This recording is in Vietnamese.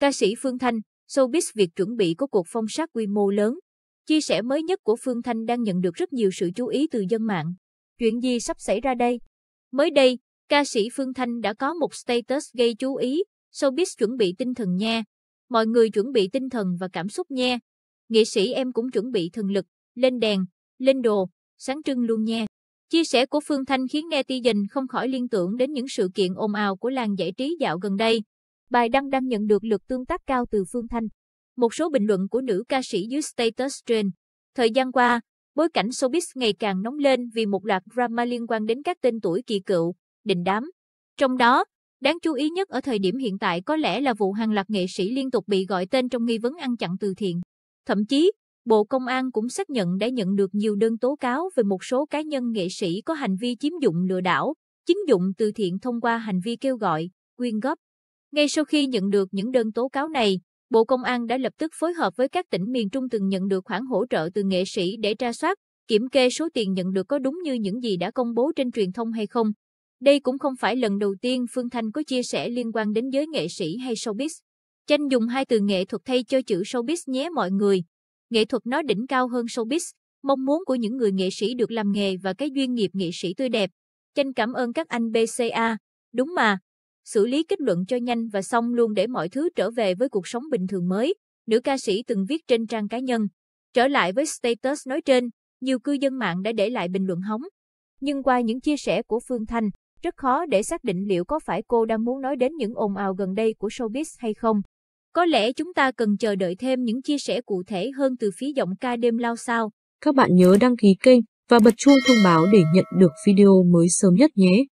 Ca sĩ Phương Thanh, showbiz việc chuẩn bị có cuộc phong sát quy mô lớn. Chia sẻ mới nhất của Phương Thanh đang nhận được rất nhiều sự chú ý từ dân mạng. Chuyện gì sắp xảy ra đây? Mới đây, ca sĩ Phương Thanh đã có một status gây chú ý, showbiz chuẩn bị tinh thần nha. Mọi người chuẩn bị tinh thần và cảm xúc nha. Nghệ sĩ em cũng chuẩn bị thần lực, lên đèn, lên đồ, sáng trưng luôn nha. Chia sẻ của Phương Thanh khiến netizen không khỏi liên tưởng đến những sự kiện ồn ào của làng giải trí dạo gần đây. Bài đăng đang nhận được lượt tương tác cao từ Phương Thanh. Một số bình luận của nữ ca sĩ dưới status trên. Thời gian qua, bối cảnh showbiz ngày càng nóng lên vì một loạt drama liên quan đến các tên tuổi kỳ cựu, đình đám. Trong đó, đáng chú ý nhất ở thời điểm hiện tại có lẽ là vụ hàng loạt nghệ sĩ liên tục bị gọi tên trong nghi vấn ăn chặn từ thiện. Thậm chí, Bộ Công an cũng xác nhận đã nhận được nhiều đơn tố cáo về một số cá nhân nghệ sĩ có hành vi chiếm dụng lừa đảo, chiếm dụng từ thiện thông qua hành vi kêu gọi, quyên góp. Ngay sau khi nhận được những đơn tố cáo này, Bộ Công an đã lập tức phối hợp với các tỉnh miền Trung từng nhận được khoản hỗ trợ từ nghệ sĩ để tra soát, kiểm kê số tiền nhận được có đúng như những gì đã công bố trên truyền thông hay không. Đây cũng không phải lần đầu tiên Phương Thanh có chia sẻ liên quan đến giới nghệ sĩ hay showbiz. Chanh dùng hai từ nghệ thuật thay cho chữ showbiz nhé mọi người. Nghệ thuật nó đỉnh cao hơn showbiz, mong muốn của những người nghệ sĩ được làm nghề và cái duyên nghiệp nghệ sĩ tươi đẹp. Chanh cảm ơn các anh BCA. Đúng mà, xử lý kết luận cho nhanh và xong luôn để mọi thứ trở về với cuộc sống bình thường mới, nữ ca sĩ từng viết trên trang cá nhân. Trở lại với status nói trên, nhiều cư dân mạng đã để lại bình luận hóng. Nhưng qua những chia sẻ của Phương Thanh, rất khó để xác định liệu có phải cô đang muốn nói đến những ồn ào gần đây của showbiz hay không. Có lẽ chúng ta cần chờ đợi thêm những chia sẻ cụ thể hơn từ phía giọng ca đêm lao sao. Các bạn nhớ đăng ký kênh và bật chuông thông báo để nhận được video mới sớm nhất nhé.